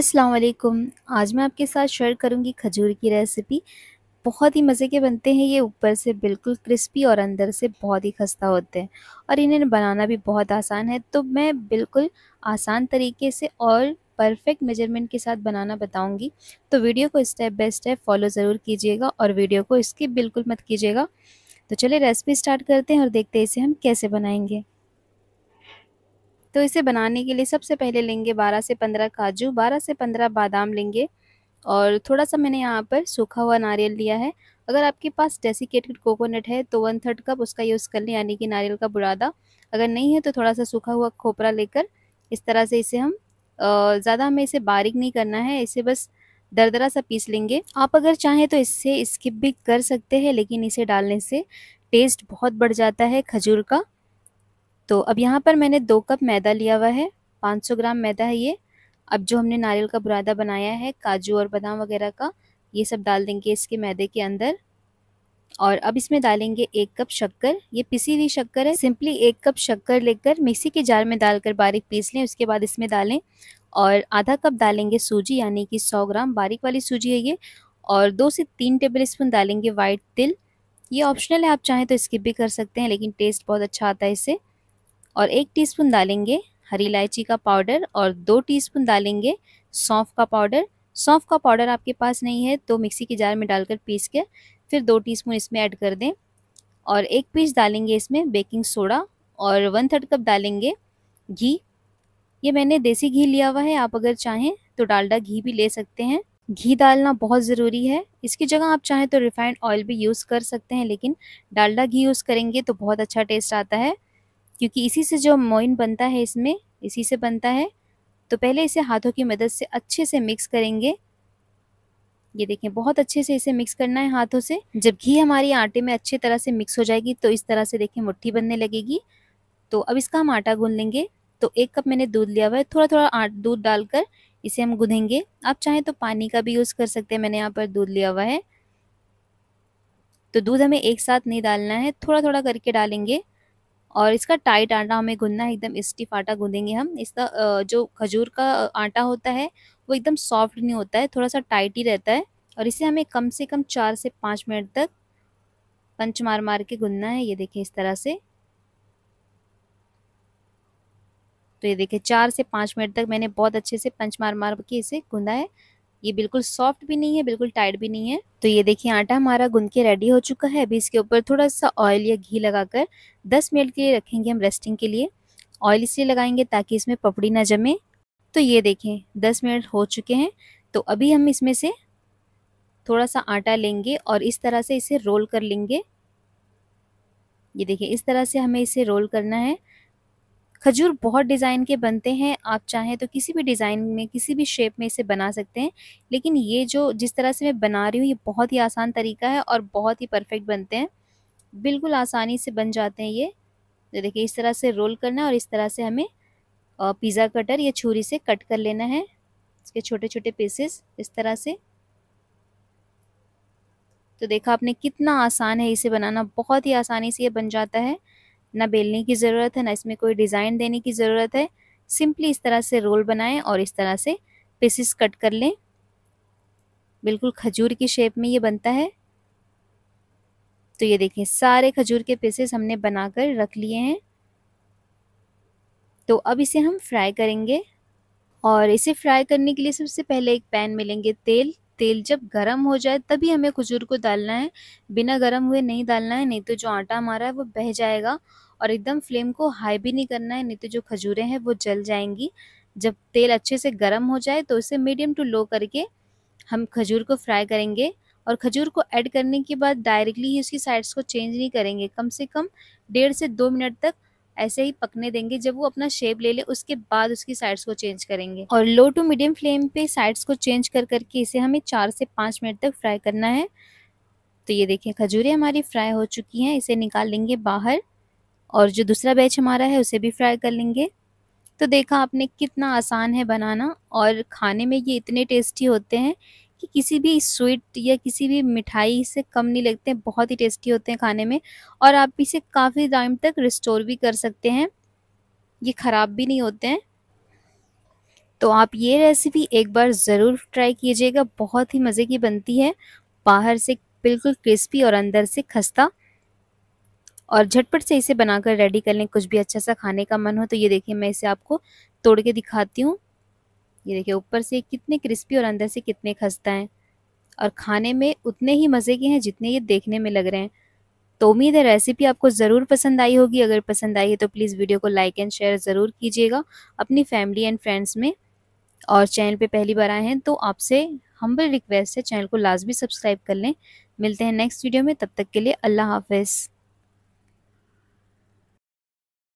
अस्सलाम वालेकुम आज मैं आपके साथ शेयर करूंगी खजूर की रेसिपी बहुत ही मज़े के बनते हैं ये ऊपर से बिल्कुल क्रिस्पी और अंदर से बहुत ही खस्ता होते हैं और इन्हें बनाना भी बहुत आसान है तो मैं बिल्कुल आसान तरीके से और परफेक्ट मेजरमेंट के साथ बनाना बताऊंगी तो वीडियो को स्टेप बाय स्टेप फॉलो ज़रूर कीजिएगा और वीडियो को स्किप बिल्कुल मत कीजिएगा तो चलिए रेसिपी स्टार्ट करते हैं और देखते हैं इसे हम कैसे बनाएंगे तो इसे बनाने के लिए सबसे पहले लेंगे 12 से 15 काजू 12 से 15 बादाम लेंगे और थोड़ा सा मैंने यहाँ पर सूखा हुआ नारियल लिया है अगर आपके पास डेसिकेटेड कोकोनट है तो वन थर्ड कप उसका यूज़ कर लें यानी कि नारियल का बुरादा अगर नहीं है तो थोड़ा सा सूखा हुआ खोपरा लेकर इस तरह से इसे हम ज़्यादा हमें इसे बारीक नहीं करना है इसे बस दरदरा सा पीस लेंगे आप अगर चाहें तो इससे स्किप भी कर सकते हैं लेकिन इसे डालने से टेस्ट बहुत बढ़ जाता है खजूर का तो अब यहाँ पर मैंने दो कप मैदा लिया हुआ है 500 ग्राम मैदा है ये अब जो हमने नारियल का बुरादा बनाया है काजू और बादाम वगैरह का ये सब डाल देंगे इसके मैदे के अंदर और अब इसमें डालेंगे एक कप शक्कर ये पिसी हुई शक्कर है सिंपली एक कप शक्कर लेकर मिक्सी के जार में डालकर बारीक पीस लें उसके बाद इसमें डालें और आधा कप डालेंगे सूजी यानी कि 100 ग्राम बारीक वाली सूजी है ये और दो से तीन टेबल स्पून डालेंगे वाइट तिल ये ऑप्शनल है आप चाहें तो स्किप भी कर सकते हैं लेकिन टेस्ट बहुत अच्छा आता है इससे और एक टीस्पून डालेंगे हरी इलायची का पाउडर और दो टीस्पून डालेंगे सौंफ का पाउडर सौंफ का पाउडर आपके पास नहीं है तो मिक्सी के जार में डालकर पीस के फिर दो टीस्पून इसमें ऐड कर दें और एक पीस डालेंगे इसमें बेकिंग सोडा और वन थर्ड कप डालेंगे घी ये मैंने देसी घी लिया हुआ है आप अगर चाहें तो डालडा घी भी ले सकते हैं घी डालना बहुत ज़रूरी है इसकी जगह आप चाहें तो रिफाइंड ऑयल भी यूज़ कर सकते हैं लेकिन डालडा घी यूज़ करेंगे तो बहुत अच्छा टेस्ट आता है क्योंकि इसी से जो मोइन बनता है इसमें इसी से बनता है तो पहले इसे हाथों की मदद से अच्छे से मिक्स करेंगे ये देखें बहुत अच्छे से इसे मिक्स करना है हाथों से जब घी हमारी आटे में अच्छी तरह से मिक्स हो जाएगी तो इस तरह से देखें मुट्ठी बनने लगेगी तो अब इसका हम आटा गूंद लेंगे तो एक कप मैंने दूध लिया हुआ है थोड़ा थोड़ा दूध डालकर इसे हम गूंधेंगे आप चाहें तो पानी का भी यूज़ कर सकते हैं मैंने यहाँ पर दूध लिया हुआ है तो दूध हमें एक साथ नहीं डालना है थोड़ा थोड़ा करके डालेंगे और इसका टाइट आटा हमें गुनना है एकदम स्टिफ आटा गूंदेंगे हम इसका जो खजूर का आटा होता है वो एकदम सॉफ्ट नहीं होता है थोड़ा सा टाइट ही रहता है और इसे हमें कम से कम चार से पाँच मिनट तक पंच मार मार के गुनना है ये देखें इस तरह से तो ये देखें चार से पाँच मिनट तक मैंने बहुत अच्छे से पंच मार मार के इसे गूंदा है ये बिल्कुल सॉफ्ट भी नहीं है बिल्कुल टाइट भी नहीं है तो ये देखिए आटा हमारा गुंद के रेडी हो चुका है अभी इसके ऊपर थोड़ा सा ऑयल या घी लगाकर 10 मिनट के लिए रखेंगे हम रेस्टिंग के लिए ऑयल इसलिए लगाएंगे ताकि इसमें पपड़ी ना जमे तो ये देखें दस मिनट हो चुके हैं तो अभी हम इसमें से थोड़ा सा आटा लेंगे और इस तरह से इसे रोल कर लेंगे ये देखिए इस तरह से हमें इसे रोल करना है खजूर बहुत डिज़ाइन के बनते हैं आप चाहें तो किसी भी डिज़ाइन में किसी भी शेप में इसे बना सकते हैं लेकिन ये जो जिस तरह से मैं बना रही हूँ ये बहुत ही आसान तरीका है और बहुत ही परफेक्ट बनते हैं बिल्कुल आसानी से बन जाते हैं ये तो देखिए इस तरह से रोल करना है और इस तरह से हमें पिज़्ज़ा कटर या छुरी से कट कर लेना है इसके छोटे छोटे पीसेस इस तरह से तो देखा आपने कितना आसान है इसे बनाना बहुत ही आसानी से ये बन जाता है ना बेलने की ज़रूरत है ना इसमें कोई डिज़ाइन देने की ज़रूरत है सिंपली इस तरह से रोल बनाएं और इस तरह से पीसेस कट कर लें बिल्कुल खजूर की शेप में ये बनता है तो ये देखें सारे खजूर के पीसेस हमने बनाकर रख लिए हैं तो अब इसे हम फ्राई करेंगे और इसे फ्राई करने के लिए सबसे पहले एक पैन में लेंगे तेल तेल जब गर्म हो जाए तभी हमें खजूर को डालना है बिना गर्म हुए नहीं डालना है नहीं तो जो आटा हमारा है वो बह जाएगा और एकदम फ्लेम को हाई भी नहीं करना है नहीं तो जो खजूरें हैं वो जल जाएंगी जब तेल अच्छे से गर्म हो जाए तो इसे मीडियम टू लो करके हम खजूर को फ्राई करेंगे और खजूर को ऐड करने के बाद डायरेक्टली ही उसकी साइड्स को चेंज नहीं करेंगे कम से कम डेढ़ से दो मिनट तक ऐसे ही पकने देंगे जब वो अपना शेप ले ले उसके बाद उसकी साइड्स को चेंज करेंगे और लो टू मीडियम फ्लेम पे साइड्स को चेंज कर करके इसे हमें चार से पाँच मिनट तक फ्राई करना है तो ये देखिए खजूरें हमारी फ्राई हो चुकी हैं इसे निकाल लेंगे बाहर और जो दूसरा बैच हमारा है उसे भी फ्राई कर लेंगे तो देखा आपने कितना आसान है बनाना और खाने में ये इतने टेस्टी होते हैं कि किसी भी स्वीट या किसी भी मिठाई से कम नहीं लगते बहुत ही टेस्टी होते हैं खाने में और आप इसे काफ़ी टाइम तक रिस्टोर भी कर सकते हैं ये ख़राब भी नहीं होते हैं तो आप ये रेसिपी एक बार ज़रूर ट्राई कीजिएगा बहुत ही मज़े की बनती है बाहर से बिल्कुल क्रिस्पी और अंदर से खस्ता और झटपट से इसे बनाकर रेडी कर लें कुछ भी अच्छा सा खाने का मन हो तो ये देखिए मैं इसे आपको तोड़ के दिखाती हूँ ये देखिए ऊपर से कितने क्रिस्पी और अंदर से कितने खस्ता हैं और खाने में उतने ही मज़े के हैं जितने ये देखने में लग रहे हैं तो उम्मीद है रेसिपी आपको ज़रूर पसंद आई होगी अगर पसंद आई है तो प्लीज़ वीडियो को लाइक एंड शेयर ज़रूर कीजिएगा अपनी फैमिली एंड फ्रेंड्स में और चैनल पे पहली बार आए हैं तो आपसे हम्बल रिक्वेस्ट है चैनल को लाजमी सब्सक्राइब कर लें मिलते हैं नेक्स्ट वीडियो में तब तक के लिए अल्लाह हाफिज़